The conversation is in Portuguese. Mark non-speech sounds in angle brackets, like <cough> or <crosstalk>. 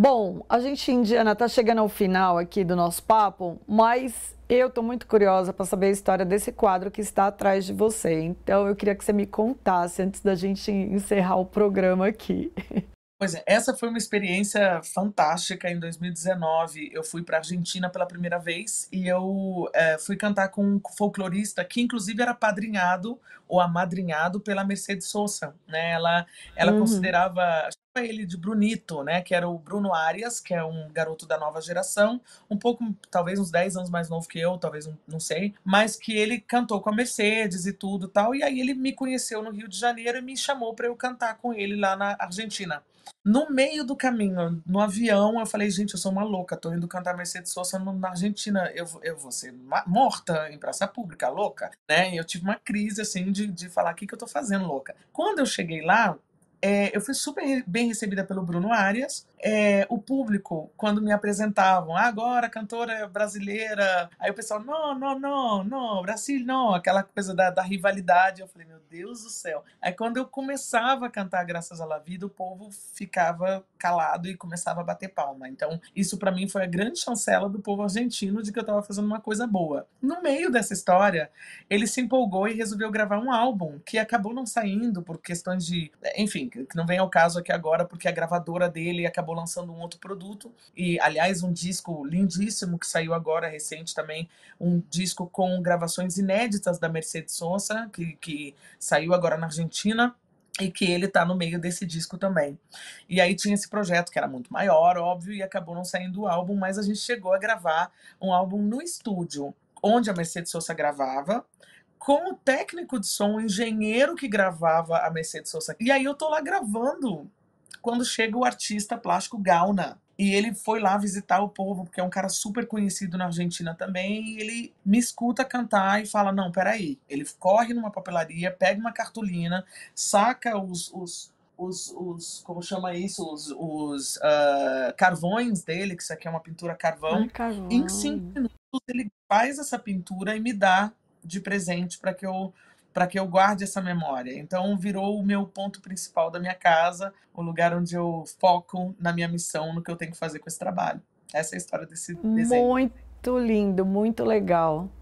Bom, a gente, Indiana, está chegando ao final aqui do nosso papo, mas eu estou muito curiosa para saber a história desse quadro que está atrás de você. Então, eu queria que você me contasse antes da gente encerrar o programa aqui. <laughs> Pois é, essa foi uma experiência fantástica. Em 2019, eu fui para Argentina pela primeira vez e eu é, fui cantar com um folclorista que, inclusive, era padrinhado ou amadrinhado pela Mercedes Sosa. Né? Ela, ela uhum. considerava ele de Brunito, né? Que era o Bruno Arias, que é um garoto da nova geração, um pouco, talvez uns 10 anos mais novo que eu, talvez um, não sei, mas que ele cantou com a Mercedes e tudo tal. E aí ele me conheceu no Rio de Janeiro e me chamou para eu cantar com ele lá na Argentina. No meio do caminho, no avião, eu falei, gente, eu sou uma louca, tô indo cantar Mercedes Sosa na Argentina, eu, eu vou ser morta em praça pública, louca, né? E eu tive uma crise, assim, de, de falar, o que, que eu tô fazendo, louca? Quando eu cheguei lá, é, eu fui super bem recebida pelo Bruno Arias. É, o público, quando me apresentavam, ah, agora cantora é brasileira, aí o pessoal, não, não, não, não, Brasil, não, aquela coisa da, da, rivalidade. Eu falei, meu Deus do céu. Aí quando eu começava a cantar Graças à La Vida, o povo ficava calado e começava a bater palma. Então, isso para mim foi a grande chancela do povo argentino de que eu estava fazendo uma coisa boa. No meio dessa história, ele se empolgou e resolveu gravar um álbum que acabou não saindo por questões de. Enfim, que, não vem ao caso aqui agora, porque a gravadora dele acabou lançando um outro produto. E, aliás, um disco lindíssimo que saiu agora, recente também, um disco com gravações inéditas da Mercedes Sosa, que, que saiu agora na Argentina e que ele tá no meio desse disco também. E aí tinha esse projeto que era muito maior, óbvio, e acabou não saindo o álbum, mas a gente chegou a gravar um álbum no estúdio, onde a Mercedes Sosa gravava, com o técnico de som, o engenheiro que gravava a Mercedes Sosa. E aí eu tô lá gravando quando chega o artista plástico Gauna. E ele foi lá visitar o povo, porque é um cara super conhecido na Argentina também. E ele me escuta cantar e fala: Não, peraí. Ele corre numa papelaria, pega uma cartolina, saca os, os os, os como chama isso, os, os uh, carvões dele, que isso aqui é uma pintura carvão. Ai, carvão. Em cinco minutos ele faz essa pintura e me dá de presente para que eu para que eu guarde essa memória. Então virou o meu ponto principal da minha casa, o lugar onde eu foco na minha missão, no que eu tenho que fazer com esse trabalho. Essa é a história desse desenho. Muito lindo, muito legal.